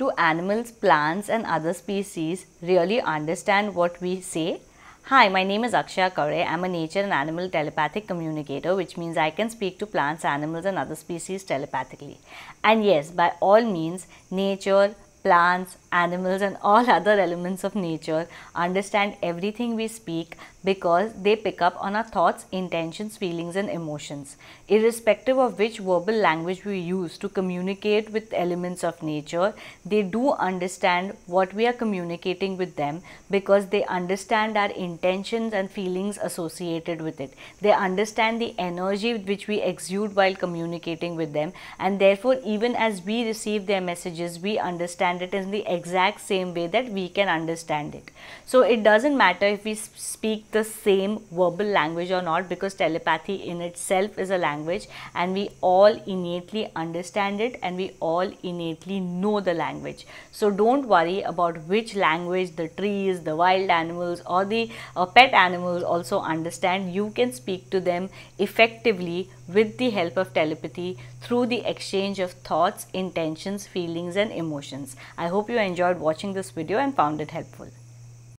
Do animals, plants and other species really understand what we say? Hi, my name is Akshaya Kaure. I'm a nature and animal telepathic communicator, which means I can speak to plants, animals and other species telepathically. And yes, by all means, nature, plants, animals and all other elements of nature, understand everything we speak because they pick up on our thoughts, intentions, feelings and emotions, irrespective of which verbal language we use to communicate with elements of nature, they do understand what we are communicating with them because they understand our intentions and feelings associated with it. They understand the energy which we exude while communicating with them and therefore even as we receive their messages, we understand understand it in the exact same way that we can understand it. So it doesn't matter if we speak the same verbal language or not because telepathy in itself is a language and we all innately understand it and we all innately know the language. So don't worry about which language the trees, the wild animals or the uh, pet animals also understand. You can speak to them effectively with the help of telepathy through the exchange of thoughts, intentions, feelings and emotions. I hope you enjoyed watching this video and found it helpful.